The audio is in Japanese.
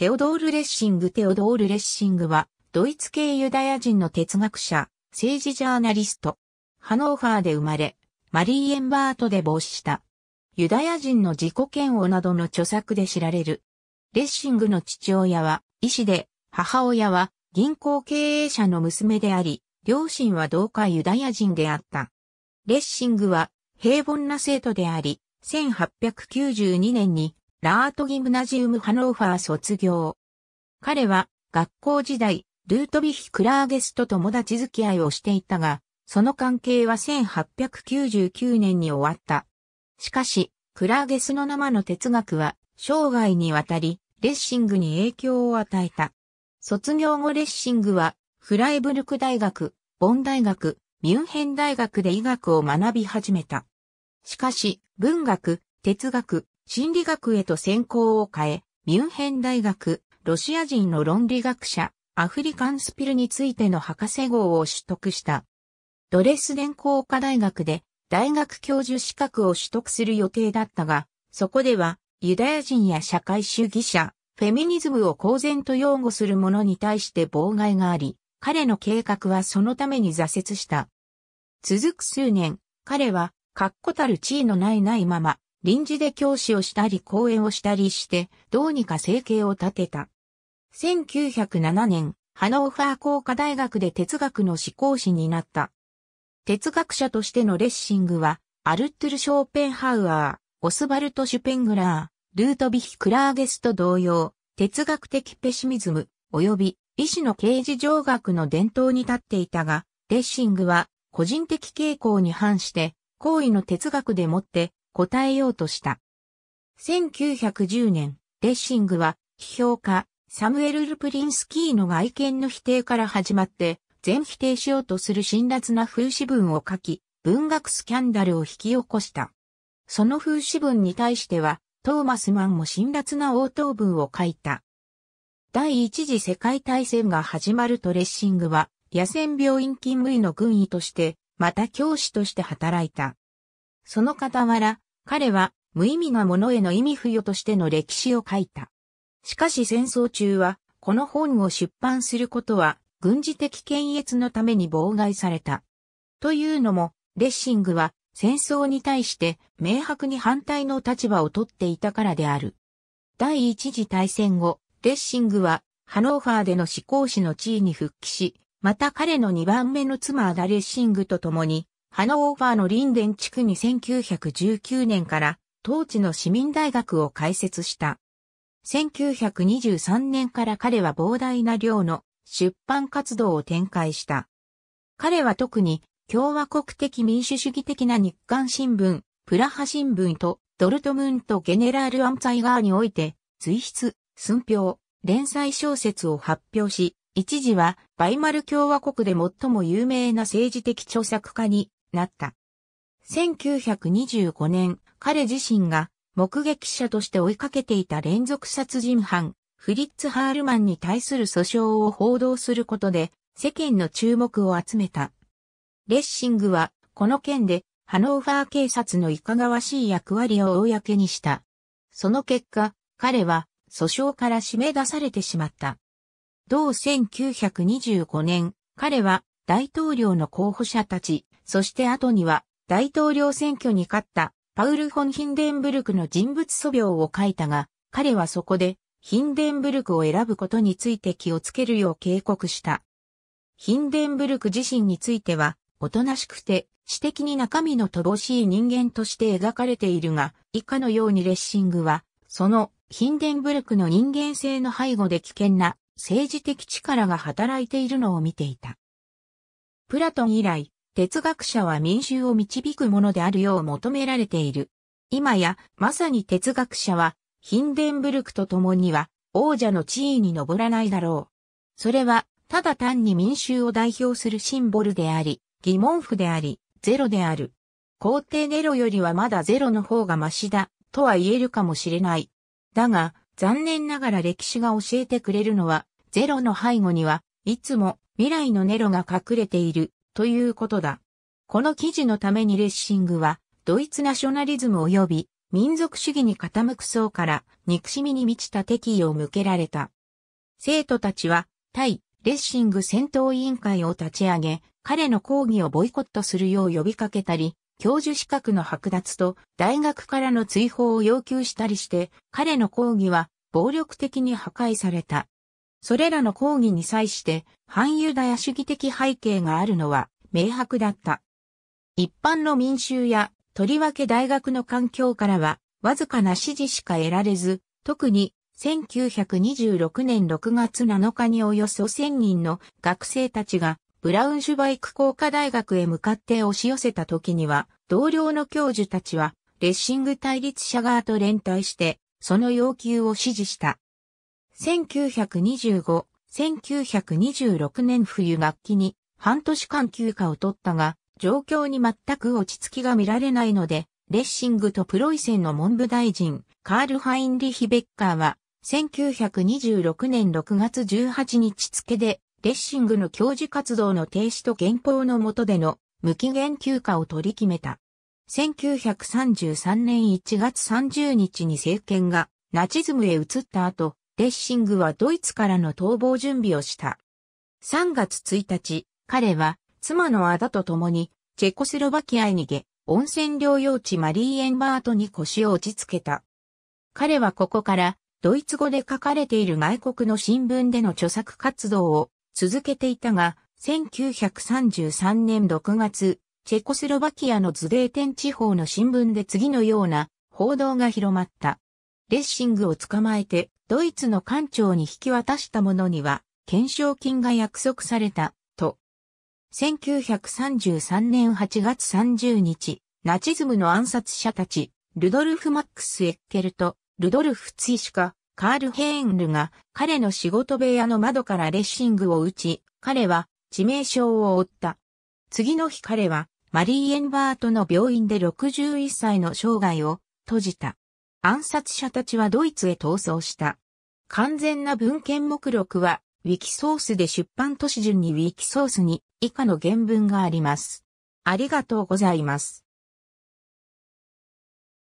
テオドール・レッシングテオドール・レッシングは、ドイツ系ユダヤ人の哲学者、政治ジャーナリスト。ハノーファーで生まれ、マリーエンバートで防止した。ユダヤ人の自己嫌悪などの著作で知られる。レッシングの父親は医師で、母親は銀行経営者の娘であり、両親は同化ユダヤ人であった。レッシングは平凡な生徒であり、1892年にラートギムナジウムハノーファー卒業。彼は学校時代、ルートビヒ・クラーゲスと友達付き合いをしていたが、その関係は1899年に終わった。しかし、クラーゲスの生の哲学は生涯にわたり、レッシングに影響を与えた。卒業後レッシングは、フライブルク大学、ボン大学、ミュンヘン大学で医学を学び始めた。しかし、文学、哲学、心理学へと専攻を変え、ミュンヘン大学、ロシア人の論理学者、アフリカンスピルについての博士号を取得した。ドレスデン工科大学で大学教授資格を取得する予定だったが、そこではユダヤ人や社会主義者、フェミニズムを公然と擁護する者に対して妨害があり、彼の計画はそのために挫折した。続く数年、彼は、確固たる地位のないないまま、臨時で教師をしたり講演をしたりして、どうにか生計を立てた。1907年、ハノーファー工科大学で哲学の思考士になった。哲学者としてのレッシングは、アルトゥル・ショーペンハウアー、オスバルト・シュペングラー、ルートヴィヒ・クラーゲスと同様、哲学的ペシミズム、及び、医師の刑事上学の伝統に立っていたが、レッシングは、個人的傾向に反して、行為の哲学でもって、答えようとした。1910年、レッシングは、批評家、サムエル・ルプリンスキーの外見の否定から始まって、全否定しようとする辛辣な風刺文を書き、文学スキャンダルを引き起こした。その風刺文に対しては、トーマスマンも辛辣な応答文を書いた。第一次世界大戦が始まるとレッシングは、野戦病院勤務医の軍医として、また教師として働いた。その傍ら、彼は無意味なものへの意味不要としての歴史を書いた。しかし戦争中は、この本を出版することは、軍事的検閲のために妨害された。というのも、レッシングは戦争に対して明白に反対の立場をとっていたからである。第一次大戦後、レッシングはハノーファーでの思考士の地位に復帰し、また彼の2番目の妻アダレッシングと共にハノーファーのリンデン地区に1919年から当地の市民大学を開設した。1923年から彼は膨大な量の出版活動を展開した。彼は特に共和国的民主主義的な日刊新聞、プラハ新聞とドルトムント・ゲネラル・アンツァイガーにおいて、随筆、寸評、連載小説を発表し、一時はバイマル共和国で最も有名な政治的著作家になった。1925年、彼自身が目撃者として追いかけていた連続殺人犯、フリッツ・ハールマンに対する訴訟を報道することで世間の注目を集めた。レッシングはこの件でハノーファー警察のいかがわしい役割を公にした。その結果、彼は訴訟から締め出されてしまった。同1925年、彼は大統領の候補者たち、そして後には大統領選挙に勝ったパウル・フォン・ヒンデンブルクの人物素描を書いたが、彼はそこでヒンデンブルクを選ぶことについて気をつけるよう警告した。ヒンデンブルク自身については、おとなしくて、私的に中身の乏しい人間として描かれているが、以下のようにレッシングは、そのヒンデンブルクの人間性の背後で危険な政治的力が働いているのを見ていた。プラトン以来、哲学者は民衆を導くものであるよう求められている。今や、まさに哲学者は、ヒンデンブルクと共には、王者の地位に上らないだろう。それは、ただ単に民衆を代表するシンボルであり、疑問符であり、ゼロである。皇帝ネロよりはまだゼロの方がマシだ、とは言えるかもしれない。だが、残念ながら歴史が教えてくれるのは、ゼロの背後には、いつも未来のネロが隠れているということだ。この記事のためにレッシングは、ドイツナショナリズム及び民族主義に傾く層から憎しみに満ちた敵意を向けられた。生徒たちは、対レッシング戦闘委員会を立ち上げ、彼の講義をボイコットするよう呼びかけたり、教授資格の剥奪と大学からの追放を要求したりして、彼の講義は暴力的に破壊された。それらの抗議に際して反ユダヤ主義的背景があるのは明白だった。一般の民衆やとりわけ大学の環境からはわずかな支持しか得られず、特に1926年6月7日におよそ1000人の学生たちがブラウンシュバイク工科大学へ向かって押し寄せた時には、同僚の教授たちはレッシング対立者側と連帯して、その要求を支持した。1925、1926年冬学期に半年間休暇を取ったが、状況に全く落ち着きが見られないので、レッシングとプロイセンの文部大臣、カール・ハインリヒ・ベッカーは、1926年6月18日付で、レッシングの教授活動の停止と原稿の下での無期限休暇を取り決めた。1933年1月30日に政権がナチズムへ移った後、レッシングはドイツからの逃亡準備をした。3月1日、彼は妻のアダと共にチェコスロバキアにげ、温泉療養地マリーエンバートに腰を落ち着けた。彼はここからドイツ語で書かれている外国の新聞での著作活動を続けていたが、1933年6月、チェコスロバキアのズデーテン地方の新聞で次のような報道が広まった。レッシングを捕まえて、ドイツの艦長に引き渡した者には、懸賞金が約束された、と。1933年8月30日、ナチズムの暗殺者たち、ルドルフ・マックス・エッケルと、ルドルフ・ツイシカ、カール・ヘーンルが、彼の仕事部屋の窓からレッシングを打ち、彼は、致命傷を負った。次の日彼は、マリー・エンバートの病院で61歳の生涯を閉じた。暗殺者たちはドイツへ逃走した。完全な文献目録は、ウィキソースで出版都市順にウィキソースに以下の原文があります。ありがとうございます。